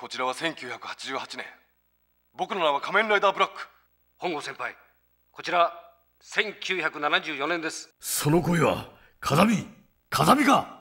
こちらは1988年僕の名は仮面ライダーブラック本郷先輩こちら1974年ですその声は風見風見か